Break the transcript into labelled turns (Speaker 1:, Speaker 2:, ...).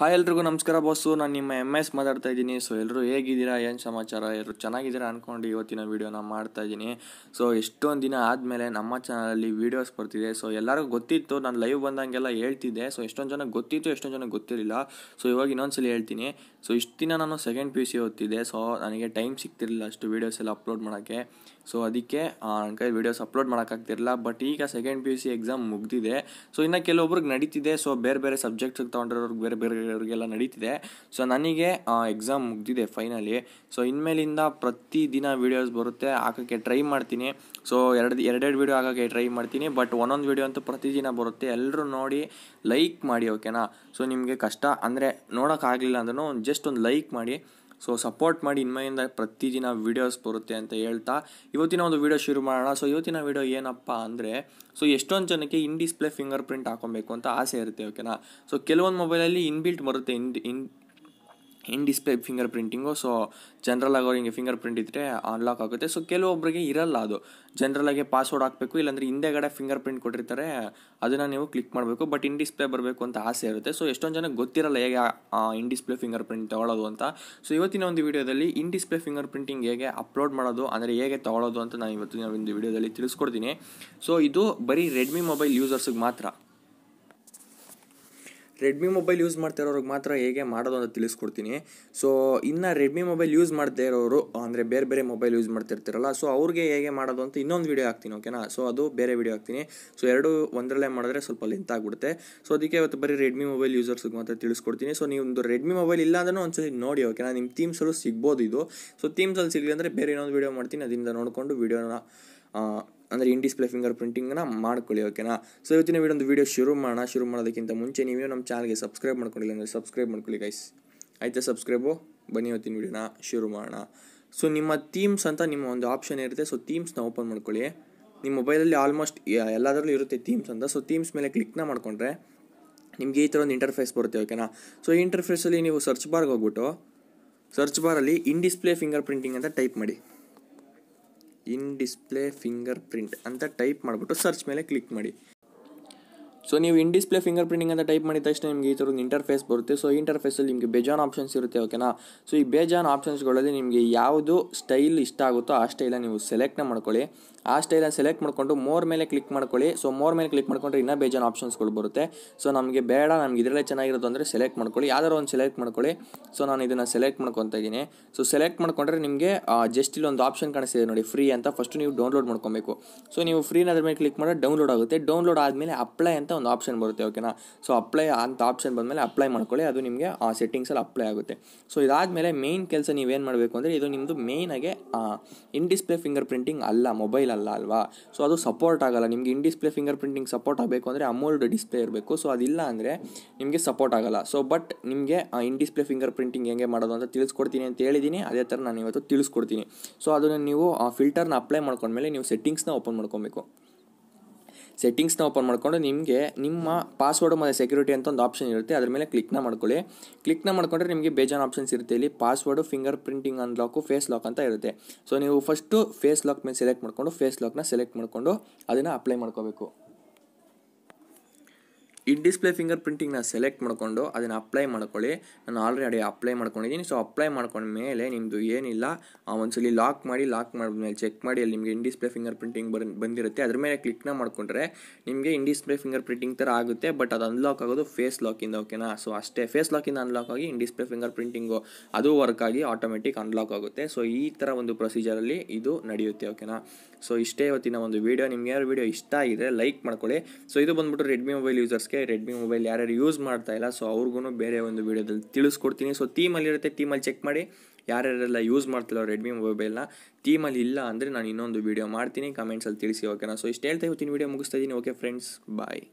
Speaker 1: hi ಎಲ್ರಿಗೂ ನಮಸ್ಕಾರ boss ನಾನು ನಿಮ್ಮ ಎಮ್ ಎಸ್ ಮಾತಾಡ್ತಾ ಇದ್ದೀನಿ ಸೊ ಎಲ್ಲರೂ ಹೇಗಿದ್ದೀರಾ ಏನು ಸಮಾಚಾರ ಎಲ್ಲರೂ ಚೆನ್ನಾಗಿದ್ದೀರಾ ಅಂದ್ಕೊಂಡು ಇವತ್ತಿನ ವೀಡಿಯೋನ ಮಾಡ್ತಾ ಇದ್ದೀನಿ ಸೊ ಎಷ್ಟೊಂದು ದಿನ ಆದಮೇಲೆ ನಮ್ಮ ಚಾನಲಲ್ಲಿ ವೀಡಿಯೋಸ್ ಬರ್ತಿದೆ ಸೊ ಎಲ್ಲರಿಗೂ ಗೊತ್ತಿತ್ತು ನಾನು ಲೈವ್ ಬಂದಂಗೆಲ್ಲ ಹೇಳ್ತಿದ್ದೆ ಸೊ ಎಷ್ಟೊಂದು ಜನಕ್ಕೆ ಗೊತ್ತಿತ್ತು ಎಷ್ಟೊಂದು ಜನಕ್ಕೆ ಗೊತ್ತಿರಲಿಲ್ಲ ಸೊ ಇವಾಗ ಇನ್ನೊಂದ್ಸಲಿ ಹೇಳ್ತೀನಿ ಸೊ ಇಷ್ಟು ದಿನ ನಾನು ಸೆಕೆಂಡ್ ಪಿ ಯು ಸಿ ಓದ್ತಿದ್ದೆ ಸೊ ನನಗೆ ಟೈಮ್ ಸಿಗ್ತಿರಲಿಲ್ಲ ಅಷ್ಟು ವೀಡಿಯೋಸ್ ಎಲ್ಲ ಅಪ್ಲೋಡ್ ಮಾಡೋಕ್ಕೆ ಸೊ ಅದಕ್ಕೆ ನನ್ನ ಕೈ ವೀಡಿಯೋಸ್ ಅಪ್ಲೋಡ್ ಮಾಡೋಕ್ಕಾಗ್ತಿರಲಿಲ್ಲ ಬಟ್ ಈಗ second P U C exam ಮುಗ್ದಿದೆ ಸೊ ಇನ್ನು ಕೆಲವೊಬ್ರಿಗೆ ನಡೀತಿದೆ ಸೊ ಬೇರೆ ಬೇರೆ ಸಬ್ಜೆಕ್ಟ್ಸ್ ತೊಗೊಂಡಿರೋರ್ಗೆ ಬೇರೆ ಬೇರೆ ಅವರಿಗೆಲ್ಲ ನಡೀತಿದೆ ಸೊ ನನಗೆ ಎಕ್ಸಾಮ್ ಮುಗ್ದಿದೆ ಫೈನಲಿ ಸೊ ಇನ್ಮೇಲಿಂದ ಪ್ರತಿದಿನ ವೀಡಿಯೋಸ್ ಬರುತ್ತೆ ಹಾಕೋಕ್ಕೆ ಟ್ರೈ ಮಾಡ್ತೀನಿ ಸೊ ಎರಡು ಎರಡೆರಡು ವೀಡಿಯೋ ಹಾಕೋಕ್ಕೆ ಟ್ರೈ ಮಾಡ್ತೀನಿ ಬಟ್ ಒಂದೊಂದು ವೀಡಿಯೋ ಅಂತೂ ಪ್ರತಿದಿನ ಬರುತ್ತೆ ಎಲ್ಲರೂ ನೋಡಿ ಲೈಕ್ ಮಾಡಿ ಓಕೆನಾ ಸೊ ನಿಮಗೆ ಕಷ್ಟ ಅಂದರೆ ನೋಡೋಕ್ಕಾಗಲಿಲ್ಲ ಅಂದ್ರೂ ಜಸ್ಟ್ ಒಂದು ಲೈಕ್ ಮಾಡಿ ಸೊ ಸಪೋರ್ಟ್ ಮಾಡಿ ಇನ್ಮೈಯಿಂದ ಪ್ರತಿದಿನ ವೀಡಿಯೋಸ್ ಬರುತ್ತೆ ಅಂತ ಹೇಳ್ತಾ ಇವತ್ತಿನ ಒಂದು ವೀಡಿಯೋ ಶುರು ಮಾಡೋಣ ಸೊ ಇವತ್ತಿನ ವೀಡಿಯೋ ಏನಪ್ಪ ಅಂದರೆ ಸೊ ಎಷ್ಟೊಂದು ಜನಕ್ಕೆ ಇನ್ ಡಿಸ್ಪ್ಲೇ ಫಿಂಗರ್ ಪ್ರಿಂಟ್ ಹಾಕೊಬೇಕು ಅಂತ ಆಸೆ ಇರುತ್ತೆ ಓಕೆನಾ ಸೊ ಕೆಲವೊಂದು ಮೊಬೈಲಲ್ಲಿ ಇನ್ಬಿಲ್ಟ್ ಬರುತ್ತೆ in in in display finger fingerprinting so general ಆಗಿ ಅವ್ರಿಗೆ ಫಿಂಗರ್ ಪ್ರಿಂಟ್ ಇದ್ದರೆ ಅನ್ಲಾಕ್ ಆಗುತ್ತೆ ಸೊ ಕೆಲವೊಬ್ಬರಿಗೆ ಇರಲ್ಲ ಅದು ಆಗಿ ಪಾಸ್ವರ್ಡ್ ಹಾಕಬೇಕು ಇಲ್ಲಾಂದರೆ ಹಿಂದೆಗಡೆ ಫಿಂಗರ್ ಪ್ರಿಂಟ್ ಕೊಟ್ಟಿರ್ತಾರೆ ಅದನ್ನು ನೀವು ಕ್ಲಿಕ್ ಮಾಡಬೇಕು ಬಟ್ ಇನ್ ಡಿಸ್ಪ್ಲೇ ಬರಬೇಕು ಅಂತ ಆಸೆ ಇರುತ್ತೆ ಸೊ ಎಷ್ಟೊಂದು ಜನಕ್ಕೆ ಗೊತ್ತಿರಲ್ಲ ಹೇಗೆ ಇನ್ ಡಿಸ್ಪ್ಲೇ ಫಿಂಗರ್ ಪ್ರಿಂಟ್ ತೊಗೊಳ್ಳೋದು ಅಂತ ಸೊ ಇವತ್ತಿನ ಒಂದು ವೀಡಿಯೋದಲ್ಲಿ ಇನ್ ಡಿಸ್ಪ್ಲೇ ಫಿಂಗರ್ ಪ್ರಿಂಟಿಂಗ್ ಹೇಗೆ ಅಪ್ಲೋಡ್ ಮಾಡೋದು ಅಂದರೆ ಹೇಗೆ ತೊಗೊಳ್ಳೋದು ಅಂತ ನಾನು ಇವತ್ತಿನ ಒಂದು ವಿಡಿಯೋದಲ್ಲಿ ತಿಳಿಸ್ಕೊಡ್ತೀನಿ ಸೊ ಇದು ಬರೀ ರೆಡ್ಮಿ ಮೊಬೈಲ್ ಯೂಸರ್ಸಿಗೆ ಮಾತ್ರ ರೆಡ್ಮಿ ಮೊಬೈಲ್ ಯೂಸ್ ಮಾಡ್ತಾ ಇರೋರಿಗೆ ಮಾತ್ರ ಹೇಗೆ ಮಾಡೋದು ಅಂತ ತಿಳಿಸ್ಕೊಡ್ತೀನಿ ಸೊ ಇನ್ನು ರೆಡ್ಮಿ ಮೊಬೈಲ್ ಯೂಸ್ ಮಾಡ್ತಾ ಇರೋರು ಅಂದರೆ ಬೇರೆ ಬೇರೆ ಮೊಬೈಲ್ ಯೂಸ್ ಮಾಡ್ತಿರ್ತೀರಲ್ಲ ಸೊ ಅವ್ರಿಗೆ ಹೇಗೆ ಮಾಡೋದು ಅಂತ ಇನ್ನೊಂದು ವೀಡಿಯೋ ಹಾಕ್ತೀನಿ ಓಕೆನಾ ಸೊ ಅದು ಬೇರೆ ವೀಡಿಯೋ ಹಾಕ್ತೀನಿ ಸೊ ಎರಡು ಒಂದರಲ್ಲೇ ಮಾಡಿದ್ರೆ ಸ್ವಲ್ಪ ಲೆಂತ್ ಆಗಿಬಿಡುತ್ತೆ ಸೊ ಅದಕ್ಕೆ ಇವತ್ತು ಬರೀ ರೆಡ್ಮಿ ಮೊಬೈಲ್ ಯೂಸರ್ಸ್ಗೆ ಮಾತ್ರ ತಿಳಿಸ್ಕೊಡ್ತೀನಿ ಸೊ ನೀವು ಒಂದು ರೆಡ್ಮಿ ಮೊಬೈಲ್ ಇಲ್ಲ ಅಂದ್ರೆ ಒಂದ್ಸಲಿ ನೋಡಿ ಓಕೆನಾ ನಿಮ್ಮ ಥೀಮ್ಸಲ್ಲೂ ಸಿಗ್ಬೋದು ಇದು ಸೊ ಥೀಮ್ಸಲ್ಲಿ ಸಿಗಲಿ ಅಂದರೆ ಬೇರೆ ಇನ್ನೊಂದು ವೀಡಿಯೋ ಮಾಡ್ತೀನಿ ಅದರಿಂದ ನೋಡಿಕೊಂಡು ವೀಡಿಯೋನ ಅಂದರೆ ಇನ್ ಡಿಸ್ಪ್ಲೇ ಫಿಂಗರ್ ಪ್ರಿಂಟಿಂಗ್ನ ಮಾಡ್ಕೊಳ್ಳಿ ಓಕೆನಾ ಸೊ ಇವತ್ತಿನ ವೀಡಿಯೋ ಒಂದು ವೀಡಿಯೋ ಶುರು ಮಾಡೋಣ ಶುರು ಮಾಡೋದಕ್ಕಿಂತ ಮುಂಚೆ ನೀವೇ ನಮ್ಮ ಚಾನಲ್ಗೆ ಸಬ್ಸ್ಕ್ರೈಬ್ ಮಾಡ್ಕೊಂಡಿಲ್ಲ ಅಂದರೆ ಸಬ್ಸ್ಕ್ರೈಬ್ ಮಾಡ್ಕೊಳ್ಳಿ ಗೈಸ್ ಆಯಿತಾ ಸಬ್ಸ್ಕ್ರೈಬು ಬನ್ನಿ ಇವತ್ತಿನ ವೀಡಿಯೋನ ಶುರು ಮಾಡೋಣ ಸೊ ನಿಮ್ಮ ಥೀಮ್ಸ್ ಅಂತ ನಿಮ್ಮ ಒಂದು ಆಪ್ಷನ್ ಇರುತ್ತೆ ಸೊ ಥೀಮ್ಸ್ನ ಓಪನ್ ಮಾಡ್ಕೊಳ್ಳಿ ನಿಮ್ಮ ಮೊಬೈಲಲ್ಲಿ ಆಲ್ಮೋಸ್ಟ್ ಎಲ್ಲದರಲ್ಲೂ ಇರುತ್ತೆ ಥೀಮ್ಸ್ ಅಂತ ಸೊ ಥೀಮ್ಸ್ ಮೇಲೆ ಕ್ಲಿಕ್ನ ಮಾಡಿಕೊಂಡ್ರೆ ನಿಮಗೆ ಈ ಥರ ಒಂದು ಇಂಟರ್ಫೇಸ್ ಬರುತ್ತೆ ಓಕೆನಾ ಸೊ ಈ ಇಂಟರ್ಫೇಸಲ್ಲಿ ನೀವು ಸರ್ಚ್ ಬಾರ್ಗೆ ಹೋಗ್ಬಿಟ್ಟು ಸರ್ಚ್ ಬಾರಲ್ಲಿ ಇನ್ ಡಿಸ್ಪ್ಲೇ ಫಿಂಗರ್ ಪ್ರಿಂಟಿಂಗ್ ಅಂತ ಟೈಪ್ ಮಾಡಿ ಇನ್ ಡಿಸ್ಪ್ಲೇ ಫಿಂಗರ್ ಪ್ರಿಂಟ್ ಅಂತ ಟೈಪ್ ಮಾಡಿಬಿಟ್ಟು ಸರ್ಚ್ ಮೇಲೆ ಕ್ಲಿಕ್ ಮಾಡಿ ಸೊ ನೀವು ಇನ್ ಡಿಸ್ಪ್ಲೇ ಫಿಂಗರ್ ಪ್ರಿಂಟಿಂಗ್ ಅಂತ ಟೈಪ್ ಮಾಡಿದ ತಕ್ಷಣ ನಿಮಗೆ ಈ ಥರದ್ದು ಇಂಟರ್ಫೇಸ್ ಬರುತ್ತೆ ಸೊ ಇಂಟರ್ಫೇಸಲ್ಲಿ ನಿಮಗೆ ಬೇಜಾನ್ ಆಪ್ಷನ್ಸ್ ಇರುತ್ತೆ ಓಕೆನಾ ಸೊ ಈ ಬೇಜಾನ್ ಆಪ್ಷನ್ಸ್ಗಳಲ್ಲಿ ನಿಮಗೆ ಯಾವುದು ಸ್ಟೈಲ್ ಇಷ್ಟ ಆಗುತ್ತೋ ಆ ಸ್ಟೈಲನ್ನು ನೀವು ಸೆಲೆಕ್ಟ್ನ ಮಾಡ್ಕೊಳ್ಳಿ ಆ ಸ್ಟೈಲನ್ನು ಸೆಲೆಕ್ಟ್ ಮಾಡ್ಕೊಂಡು ಮೋರ್ ಮೇಲೆ ಕ್ಲಿಕ್ ಮಾಡ್ಕೊಳ್ಳಿ ಸೊ ಮೋರ್ ಮೇಲೆ ಕ್ಲಿಕ್ ಮಾಡ್ಕೊಂಡ್ರೆ ಇನ್ನೂ ಬೇಜಾನ್ ಆಪ್ಷನ್ಸ್ಗಳು ಬರುತ್ತೆ ಸೊ ನಮಗೆ ಬೇಡ ನಮ್ಗೆ ಇದರಲ್ಲೇ ಚೆನ್ನಾಗಿರೋದು ಅಂದರೆ ಸೆಲೆಕ್ಟ್ ಮಾಡ್ಕೊಳ್ಳಿ ಯಾವ್ದಾರು ಒಂದು ಸೆಲೆಕ್ಟ್ ಮಾಡ್ಕೊಳ್ಳಿ ಸೊ ನಾನು ಇದನ್ನು ಸೆಲೆಕ್ಟ್ ಮಾಡ್ಕೊತ ಇದ್ದೀನಿ ಸೊ ಸೆಲೆಕ್ಟ್ ಮಾಡ್ಕೊಂಡ್ರೆ ನಿಮಗೆ ಜಸ್ಟ್ ಇಲ್ಲೊಂದು ಆಪ್ಷನ್ ಕಾಣಿಸ್ತಿದೆ ನೋಡಿ ಫ್ರೀ ಅಂತ ಫಸ್ಟ್ ನೀವು ಡೌನ್ಲೋಡ್ ಮಾಡ್ಕೊಬೇಕು ಸೊ ನೀವು ಫ್ರೀನ ಅದ್ರ ಮೇಲೆ ಕ್ಲಿಕ್ ಮಾಡಿದ್ರೆ ಡೌನ್ಲೋಡ್ ಆಗುತ್ತೆ ಡೌನ್ಲೋಡ್ ಆದಮೇಲೆ ಅಪ್ಲೈ ಅಂತ ಒಂದು ಆಪ್ಷನ್ ಬರುತ್ತೆ ಓಕೆನಾ ಸೊ ಅಪ್ಲೈ ಅಂತ ಆಪ್ಷನ್ ಬಂದಮೇಲೆ ಅಪ್ಲೈ ಮಾಡ್ಕೊಳ್ಳಿ ಅದು ನಿಮಗೆ ಆ ಸೆಟ್ಟಿಂಗ್ಸಲ್ಲಿ ಅಪ್ಲೈ ಆಗುತ್ತೆ ಸೊ ಇದಾದಮೇಲೆ ಮೇನ್ ಕೆಲಸ ನೀವೇನು ಮಾಡಬೇಕು ಅಂದರೆ ಇದು ನಿಮ್ಮದು ಆಗಿ ಇನ್ ಡಿಸ್ಪ್ಲೇ ಫಿಂಗರ್ ಪ್ರಿಂಟಿಂಗ್ ಅಲ್ಲ ಮೊಬೈಲ್ ಮೊಬೈಲ್ ಅಲ್ಲ ಅಲ್ವಾ ಸೊ ಅದು ಸಪೋರ್ಟ್ ಆಗಲ್ಲ ನಿಮಗೆ in display fingerprinting support ಆಗಬೇಕು ಅಂದರೆ ಅಮೋಲ್ಡ್ ಡಿಸ್ಪ್ಲೇ ಇರಬೇಕು ಸೊ ಅದಿಲ್ಲ ಅಂದರೆ ನಿಮಗೆ ಸಪೋರ್ಟ್ ಆಗಲ್ಲ ಸೊ ಬಟ್ ನಿಮಗೆ ಇನ್ ಡಿಸ್ಪ್ಲೇ ಫಿಂಗರ್ ಪ್ರಿಂಟಿಂಗ್ ಹೆಂಗೆ ಮಾಡೋದು ಅಂತ ತಿಳಿಸ್ಕೊಡ್ತೀನಿ ಅಂತ ಹೇಳಿದ್ದೀನಿ ಅದೇ ಥರ ನಾನು ಇವತ್ತು ತಿಳಿಸ್ಕೊಡ್ತೀನಿ ಸೊ ಅದನ್ನು ನೀವು ಆ ಫಿಲ್ಟರ್ನ ಅಪ್ಲೈ ಮಾಡ್ಕೊಂಡ್ಮೇಲೆ ನೀವು ಸೆಟ್ಟಿಂಗ್ಸ್ನ ಓಪನ್ ಮಾಡ್ಕೊಬೇಕು ಸೆಟ್ಟಿಂಗ್ಸ್ನ ಓಪನ್ ಮಾಡಿಕೊಂಡು ನಿಮಗೆ ನಿಮ್ಮ ಪಾಸ್ವರ್ಡ್ ಮತ್ತು ಸೆಕ್ಯೂರಿಟಿ ಅಂತ ಒಂದು ಆಪ್ಷನ್ ಇರುತ್ತೆ ಅದ್ರ ಮೇಲೆ ಕ್ಲಿಕ್ನ ಮಾಡ್ಕೊಳ್ಳಿ ಕ್ಲಿಕ್ನ ಮಾಡಿಕೊಂಡ್ರೆ ನಿಮಗೆ ಬೇಜಾನ್ ಆಪ್ಷನ್ಸ್ ಇರುತ್ತೆ ಇಲ್ಲಿ password fingerprinting unlock face lock ಅಂತ ಇರುತ್ತೆ ಸೊ ನೀವು ಫಸ್ಟು ಫೇಸ್ ಲಾಕ್ ಮೇಲೆ ಸೆಲೆಕ್ಟ್ ಮಾಡಿಕೊಂಡು ಫೇಸ್ ಲಾಕ್ನ ಸೆಲೆಕ್ಟ್ ಮಾಡಿಕೊಂಡು ಅದನ್ನು ಅಪ್ಲೈ ಮಾಡ್ಕೋಬೇಕು ಇಂಡಿಸ್ಪ್ಲೇ ಡಿಸ್ಪ್ಲೇ ಫಿಂಗರ್ ಪ್ರಿಂಟಿಂಗ್ನ ಸೆಲೆಕ್ಟ್ ಮಾಡಿಕೊಂಡು ಅದನ್ನು ಅಪ್ಲೈ ಮಾಡ್ಕೊಳ್ಳಿ ನಾನು ಆಲ್ರೆಡಿ ಅಪ್ಲೈ ಮಾಡ್ಕೊಂಡಿದ್ದೀನಿ ಸೊ ಅಪ್ಲೈ ಮಾಡ್ಕೊಂಡ ಮೇಲೆ ನಿಮ್ಮದು ಏನಿಲ್ಲ ಸಲ ಲಾಕ್ ಮಾಡಿ ಲಾಕ್ ಮಾಡಿದ್ಮೇಲೆ ಚೆಕ್ ಮಾಡಿ ಅಲ್ಲಿ ನಿಮಗೆ ಇಂಡಿಸ್ಪ್ಲೇ ಡಿಸ್ಪ್ಲೇ ಫಿಂಗರ್ ಪ್ರಿಂಟಿಂಗ್ ಬರ್ ಬಂದಿರುತ್ತೆ ಅದ್ರ ಮೇಲೆ ಕ್ಲಿಕ್ನ ಮಾಡಿಕೊಂಡ್ರೆ ನಿಮಗೆ ಇಂಡಿಸ್ಪ್ಲೇ ಡಿಸ್ಪ್ಲೇ ಫಿಂಗರ್ ಪ್ರಿಂಟಿಂಗ್ ಥರ ಆಗುತ್ತೆ ಬಟ್ ಅದು ಅನ್ಲಾಕ್ ಆಗೋದು ಫೇಸ್ ಲಾಕಿಂದ ಓಕೆನಾ ಸೊ ಅಷ್ಟೇ ಫೇಸ್ ಲಾಕಿಂದ ಅನ್ಲಾಕ್ ಆಗಿ ಇಂಡಿಸ್ಪ್ಲೇ ಡಿಸ್ಪ್ಲೇ ಫಿಂಗರ್ ಪ್ರಿಂಟಿಂಗು ಅದು ವರ್ಕ್ ಆಗಿ ಆಟೋಮೆಟಿಕ್ ಅನ್ಲಾಕ್ ಆಗುತ್ತೆ ಸೊ ಈ ಥರ ಒಂದು ಪ್ರೊಸೀಜರಲ್ಲಿ ಇದು ನಡೆಯುತ್ತೆ ಓಕೆನಾ ಸೊ ಇಷ್ಟೇ ಇವತ್ತಿನ ಒಂದು ವೀಡಿಯೋ ನಿಮ್ಗೆ ಯಾರು ವೀಡಿಯೋ ಇಷ್ಟ ಆಗಿದೆ ಲೈಕ್ ಮಾಡ್ಕೊಳ್ಳಿ ಸೊ ಇದು ಬಂದ್ಬಿಟ್ಟು ರೆಡ್ಮಿ ಮೊಬೈಲ್ ಯೂಸರ್ಸ್ ಯೂಸರ್ಸ್ಗೆ ರೆಡ್ಮಿ ಮೊಬೈಲ್ ಯಾರ್ಯಾರು ಯೂಸ್ ಮಾಡ್ತಾ ಇಲ್ಲ ಸೊ ಅವ್ರಿಗೂ ಬೇರೆ ಒಂದು ವೀಡಿಯೋದಲ್ಲಿ ತಿಳಿಸ್ಕೊಡ್ತೀನಿ ಸೊ ಟೀಮಲ್ಲಿರುತ್ತೆ ಟೀಮಲ್ಲಿ ಚೆಕ್ ಮಾಡಿ ಯಾರ್ಯಾರೆಲ್ಲ ಯೂಸ್ ಮಾಡ್ತಿಲ್ಲ ರೆಡ್ಮಿ ಮೊಬೈಲ್ನ ಟೀಮಲ್ಲಿ ಇಲ್ಲ ಅಂದರೆ ನಾನು ಇನ್ನೊಂದು ವೀಡಿಯೋ ಮಾಡ್ತೀನಿ ಕಮೆಂಟ್ಸಲ್ಲಿ ತಿಳಿಸಿ ಓಕೆನಾ ಸೊ ಇಷ್ಟು ಹೇಳ್ತಾ ಇವತ್ತಿನ ವೀಡಿಯೋ ಮುಗಿಸ್ತಾ ಇದ್ದೀನಿ ಓಕೆ ಫ್ರೆಂಡ್ಸ್ ಬಾಯ್